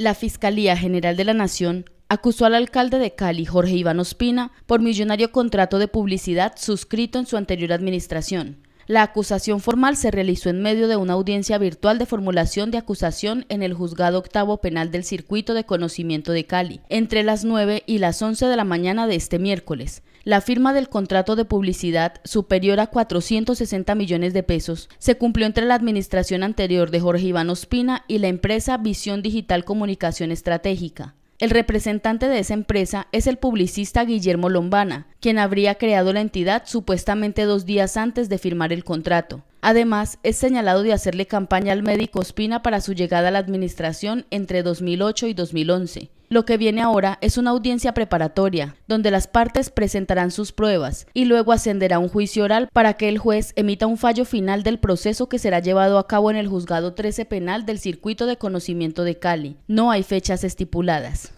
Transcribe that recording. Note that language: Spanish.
La Fiscalía General de la Nación acusó al alcalde de Cali, Jorge Iván Ospina, por millonario contrato de publicidad suscrito en su anterior administración. La acusación formal se realizó en medio de una audiencia virtual de formulación de acusación en el Juzgado Octavo Penal del Circuito de Conocimiento de Cali, entre las 9 y las 11 de la mañana de este miércoles. La firma del contrato de publicidad, superior a 460 millones de pesos, se cumplió entre la administración anterior de Jorge Iván Ospina y la empresa Visión Digital Comunicación Estratégica. El representante de esa empresa es el publicista Guillermo Lombana, quien habría creado la entidad supuestamente dos días antes de firmar el contrato. Además, es señalado de hacerle campaña al médico Ospina para su llegada a la administración entre 2008 y 2011. Lo que viene ahora es una audiencia preparatoria, donde las partes presentarán sus pruebas y luego ascenderá un juicio oral para que el juez emita un fallo final del proceso que será llevado a cabo en el Juzgado 13 Penal del Circuito de Conocimiento de Cali. No hay fechas estipuladas.